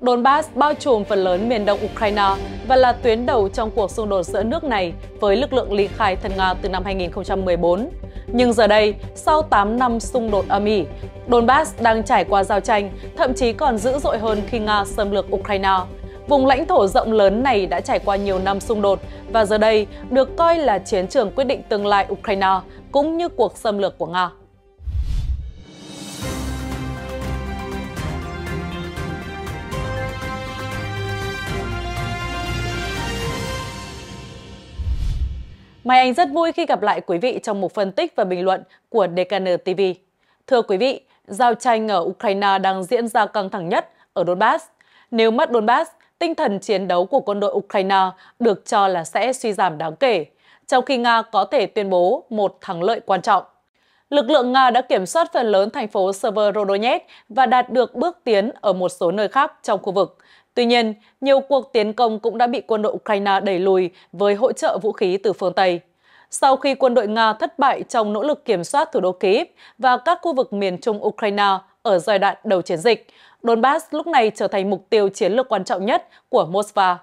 Donbass bao trùm phần lớn miền đông Ukraine và là tuyến đầu trong cuộc xung đột giữa nước này với lực lượng ly khai thân Nga từ năm 2014. Nhưng giờ đây, sau 8 năm xung đột âm ỉ, Donbass đang trải qua giao tranh, thậm chí còn dữ dội hơn khi Nga xâm lược Ukraine. Vùng lãnh thổ rộng lớn này đã trải qua nhiều năm xung đột và giờ đây được coi là chiến trường quyết định tương lai Ukraine cũng như cuộc xâm lược của Nga. Mai Anh rất vui khi gặp lại quý vị trong một phân tích và bình luận của Decaner TV. Thưa quý vị, giao tranh ở Ukraine đang diễn ra căng thẳng nhất ở Donbass. Nếu mất Donbass, tinh thần chiến đấu của quân đội Ukraine được cho là sẽ suy giảm đáng kể, trong khi Nga có thể tuyên bố một thắng lợi quan trọng. Lực lượng Nga đã kiểm soát phần lớn thành phố Severodonetsk và đạt được bước tiến ở một số nơi khác trong khu vực, Tuy nhiên, nhiều cuộc tiến công cũng đã bị quân đội Ukraine đẩy lùi với hỗ trợ vũ khí từ phương Tây. Sau khi quân đội Nga thất bại trong nỗ lực kiểm soát thủ đô Kyiv và các khu vực miền trung Ukraine ở giai đoạn đầu chiến dịch, Donbass lúc này trở thành mục tiêu chiến lược quan trọng nhất của Moscow.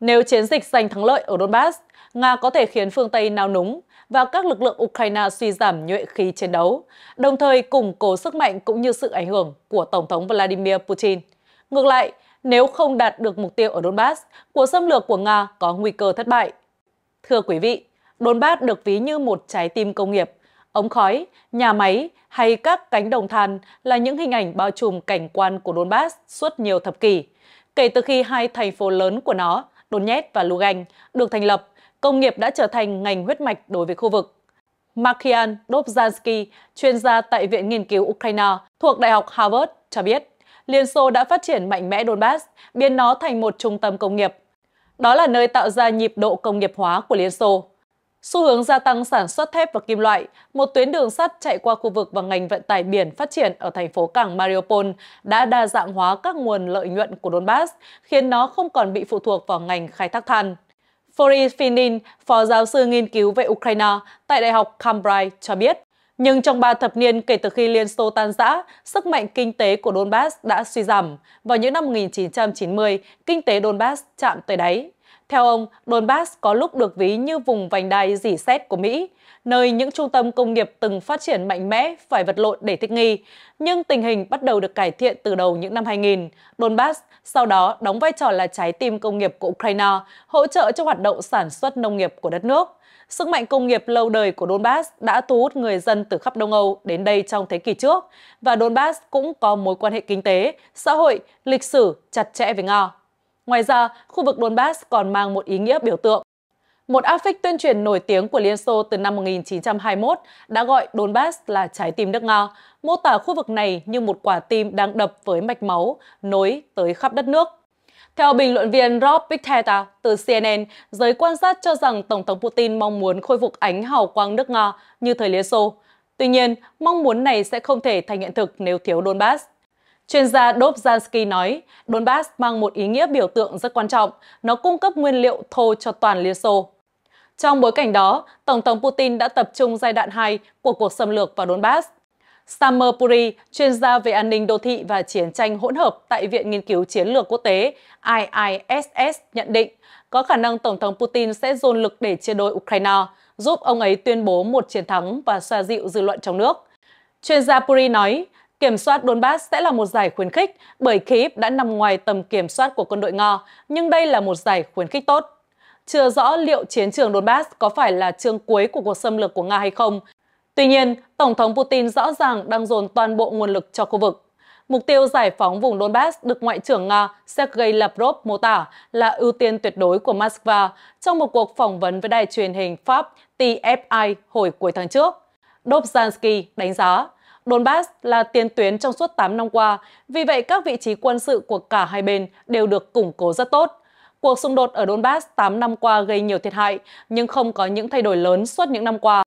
Nếu chiến dịch giành thắng lợi ở Donbass, Nga có thể khiến phương Tây nao núng và các lực lượng Ukraine suy giảm nhuệ khí chiến đấu, đồng thời củng cố sức mạnh cũng như sự ảnh hưởng của Tổng thống Vladimir Putin. Ngược lại, nếu không đạt được mục tiêu ở Donbass, cuộc xâm lược của Nga có nguy cơ thất bại. Thưa quý vị, Donbass được ví như một trái tim công nghiệp. Ống khói, nhà máy hay các cánh đồng than là những hình ảnh bao trùm cảnh quan của Donbass suốt nhiều thập kỷ. Kể từ khi hai thành phố lớn của nó, Donetsk và Lugansk, được thành lập, công nghiệp đã trở thành ngành huyết mạch đối với khu vực. Markian Dobzhansky, chuyên gia tại Viện Nghiên cứu Ukraine thuộc Đại học Harvard, cho biết Liên Xô đã phát triển mạnh mẽ Donbass, biến nó thành một trung tâm công nghiệp. Đó là nơi tạo ra nhịp độ công nghiệp hóa của Liên Xô. Xu hướng gia tăng sản xuất thép và kim loại, một tuyến đường sắt chạy qua khu vực và ngành vận tải biển phát triển ở thành phố cảng Mariupol đã đa dạng hóa các nguồn lợi nhuận của Donbass, khiến nó không còn bị phụ thuộc vào ngành khai thác than. Fori Finin, phó giáo sư nghiên cứu về Ukraine tại Đại học Cambridge cho biết, nhưng trong 3 thập niên kể từ khi Liên Xô tan rã, sức mạnh kinh tế của Donbass đã suy giảm. Vào những năm 1990, kinh tế Donbass chạm tới đáy. Theo ông, Donbass có lúc được ví như vùng vành đai dỉ xét của Mỹ, nơi những trung tâm công nghiệp từng phát triển mạnh mẽ phải vật lộn để thích nghi. Nhưng tình hình bắt đầu được cải thiện từ đầu những năm 2000. Donbass sau đó đóng vai trò là trái tim công nghiệp của Ukraine, hỗ trợ cho hoạt động sản xuất nông nghiệp của đất nước. Sức mạnh công nghiệp lâu đời của Donbass đã thu hút người dân từ khắp Đông Âu đến đây trong thế kỷ trước, và Donbass cũng có mối quan hệ kinh tế, xã hội, lịch sử chặt chẽ với Nga. Ngoài ra, khu vực Donbass còn mang một ý nghĩa biểu tượng. Một áp phích tuyên truyền nổi tiếng của Liên Xô từ năm 1921 đã gọi Donbass là trái tim nước Nga, mô tả khu vực này như một quả tim đang đập với mạch máu, nối tới khắp đất nước. Theo bình luận viên Rob Picteta từ CNN, giới quan sát cho rằng Tổng thống Putin mong muốn khôi phục ánh hào quang nước Nga như thời Liên Xô. Tuy nhiên, mong muốn này sẽ không thể thành hiện thực nếu thiếu Donbass. Chuyên gia Dob nói, Donbass mang một ý nghĩa biểu tượng rất quan trọng, nó cung cấp nguyên liệu thô cho toàn Liên Xô. Trong bối cảnh đó, Tổng thống Putin đã tập trung giai đoạn 2 của cuộc xâm lược vào Donbass. Samer Puri, chuyên gia về an ninh đô thị và chiến tranh hỗn hợp tại Viện Nghiên cứu Chiến lược Quốc tế IISS nhận định có khả năng Tổng thống Putin sẽ dồn lực để chia đôi Ukraine, giúp ông ấy tuyên bố một chiến thắng và xoa dịu dư luận trong nước. Chuyên gia Puri nói, Kiểm soát Donbass sẽ là một giải khuyến khích bởi Kyiv đã nằm ngoài tầm kiểm soát của quân đội Nga, nhưng đây là một giải khuyến khích tốt. Chưa rõ liệu chiến trường Donbass có phải là chương cuối của cuộc xâm lược của Nga hay không. Tuy nhiên, Tổng thống Putin rõ ràng đang dồn toàn bộ nguồn lực cho khu vực. Mục tiêu giải phóng vùng Donbass được Ngoại trưởng Nga Sergei Lavrov mô tả là ưu tiên tuyệt đối của Moscow trong một cuộc phỏng vấn với đài truyền hình Pháp TFI hồi cuối tháng trước. Dobzhansky đánh giá, Donbass là tiền tuyến trong suốt 8 năm qua, vì vậy các vị trí quân sự của cả hai bên đều được củng cố rất tốt. Cuộc xung đột ở Donbass 8 năm qua gây nhiều thiệt hại, nhưng không có những thay đổi lớn suốt những năm qua.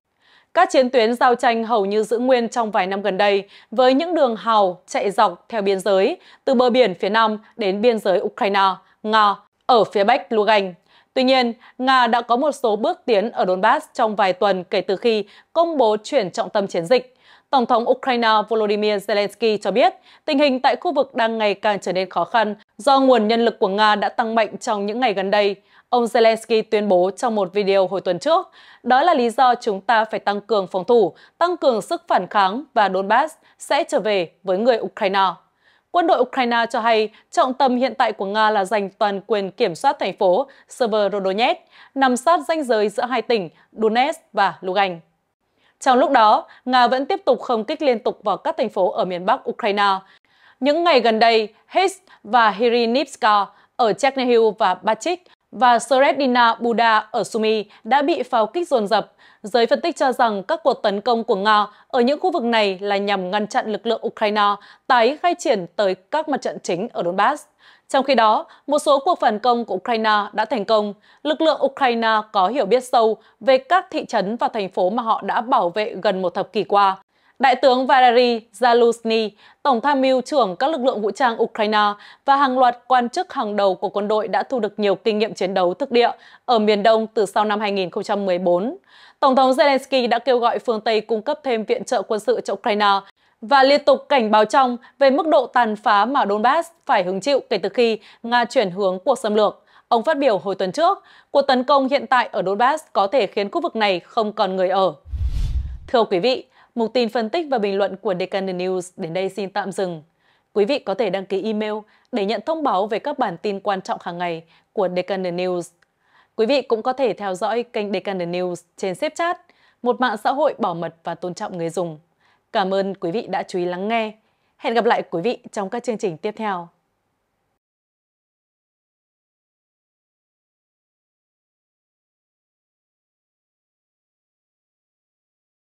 Các chiến tuyến giao tranh hầu như giữ nguyên trong vài năm gần đây, với những đường hào chạy dọc theo biên giới, từ bờ biển phía Nam đến biên giới Ukraine, Nga, ở phía Bắc Lugan. Tuy nhiên, Nga đã có một số bước tiến ở Donbass trong vài tuần kể từ khi công bố chuyển trọng tâm chiến dịch Tổng thống Ukraine Volodymyr Zelensky cho biết tình hình tại khu vực đang ngày càng trở nên khó khăn do nguồn nhân lực của Nga đã tăng mạnh trong những ngày gần đây. Ông Zelensky tuyên bố trong một video hồi tuần trước, đó là lý do chúng ta phải tăng cường phòng thủ, tăng cường sức phản kháng và Donbass sẽ trở về với người Ukraine. Quân đội Ukraine cho hay trọng tâm hiện tại của Nga là giành toàn quyền kiểm soát thành phố Severodonetsk, nằm sát ranh giới giữa hai tỉnh Donetsk và Lugansk. Trong lúc đó, Nga vẫn tiếp tục không kích liên tục vào các thành phố ở miền Bắc Ukraine. Những ngày gần đây, Hes và Hirinivska ở Chernihiv và Bachik và Seredina Buda ở Sumy đã bị pháo kích dồn dập. Giới phân tích cho rằng các cuộc tấn công của Nga ở những khu vực này là nhằm ngăn chặn lực lượng Ukraine tái khai triển tới các mặt trận chính ở Donbass. Trong khi đó, một số cuộc phản công của Ukraine đã thành công. Lực lượng Ukraine có hiểu biết sâu về các thị trấn và thành phố mà họ đã bảo vệ gần một thập kỷ qua. Đại tướng Valery Zaluzny, Tổng tham mưu trưởng các lực lượng vũ trang Ukraine và hàng loạt quan chức hàng đầu của quân đội đã thu được nhiều kinh nghiệm chiến đấu thực địa ở miền Đông từ sau năm 2014. Tổng thống Zelensky đã kêu gọi phương Tây cung cấp thêm viện trợ quân sự cho Ukraine và liên tục cảnh báo trong về mức độ tàn phá mà Donbass phải hứng chịu kể từ khi Nga chuyển hướng cuộc xâm lược. Ông phát biểu hồi tuần trước, cuộc tấn công hiện tại ở Donbass có thể khiến khu vực này không còn người ở. Thưa quý vị, mục tin phân tích và bình luận của Deccan News đến đây xin tạm dừng. Quý vị có thể đăng ký email để nhận thông báo về các bản tin quan trọng hàng ngày của Deccan News. Quý vị cũng có thể theo dõi kênh Deccan News trên Snapchat, một mạng xã hội bảo mật và tôn trọng người dùng. Cảm ơn quý vị đã chú ý lắng nghe. Hẹn gặp lại quý vị trong các chương trình tiếp theo.